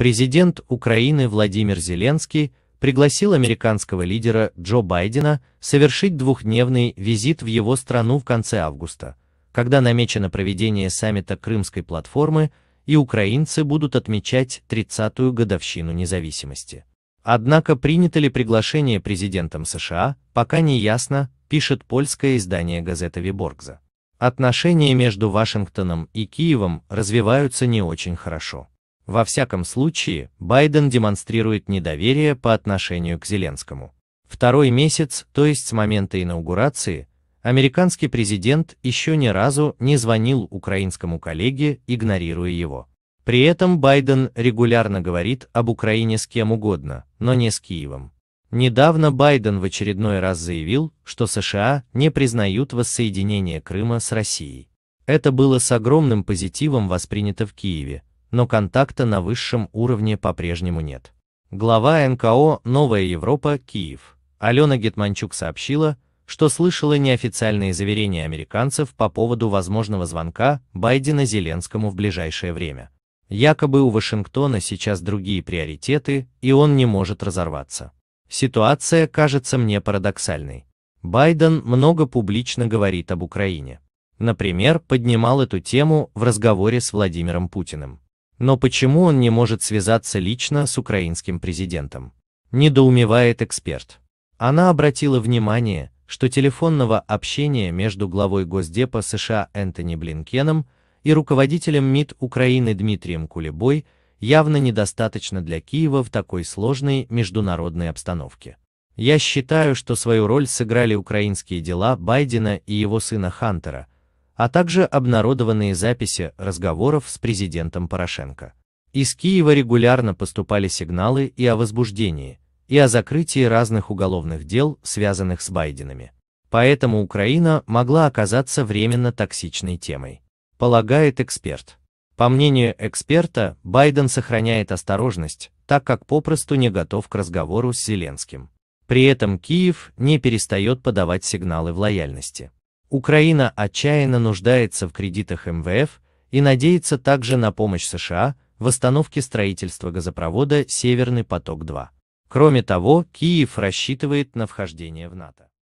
Президент Украины Владимир Зеленский пригласил американского лидера Джо Байдена совершить двухдневный визит в его страну в конце августа, когда намечено проведение саммита Крымской платформы и украинцы будут отмечать 30-ю годовщину независимости. Однако принято ли приглашение президентом США, пока не ясно, пишет польское издание газета Виборгза. Отношения между Вашингтоном и Киевом развиваются не очень хорошо. Во всяком случае, Байден демонстрирует недоверие по отношению к Зеленскому. Второй месяц, то есть с момента инаугурации, американский президент еще ни разу не звонил украинскому коллеге, игнорируя его. При этом Байден регулярно говорит об Украине с кем угодно, но не с Киевом. Недавно Байден в очередной раз заявил, что США не признают воссоединение Крыма с Россией. Это было с огромным позитивом воспринято в Киеве, но контакта на высшем уровне по-прежнему нет. Глава НКО «Новая Европа», Киев, Алена Гетманчук сообщила, что слышала неофициальные заверения американцев по поводу возможного звонка Байдена Зеленскому в ближайшее время. Якобы у Вашингтона сейчас другие приоритеты, и он не может разорваться. Ситуация кажется мне парадоксальной. Байден много публично говорит об Украине. Например, поднимал эту тему в разговоре с Владимиром Путиным. Но почему он не может связаться лично с украинским президентом? Недоумевает эксперт. Она обратила внимание, что телефонного общения между главой Госдепа США Энтони Блинкеном и руководителем МИД Украины Дмитрием Кулебой явно недостаточно для Киева в такой сложной международной обстановке. Я считаю, что свою роль сыграли украинские дела Байдена и его сына Хантера, а также обнародованные записи разговоров с президентом Порошенко. Из Киева регулярно поступали сигналы и о возбуждении, и о закрытии разных уголовных дел, связанных с Байденами. Поэтому Украина могла оказаться временно токсичной темой, полагает эксперт. По мнению эксперта, Байден сохраняет осторожность, так как попросту не готов к разговору с Зеленским. При этом Киев не перестает подавать сигналы в лояльности. Украина отчаянно нуждается в кредитах МВФ и надеется также на помощь США в остановке строительства газопровода «Северный поток-2». Кроме того, Киев рассчитывает на вхождение в НАТО.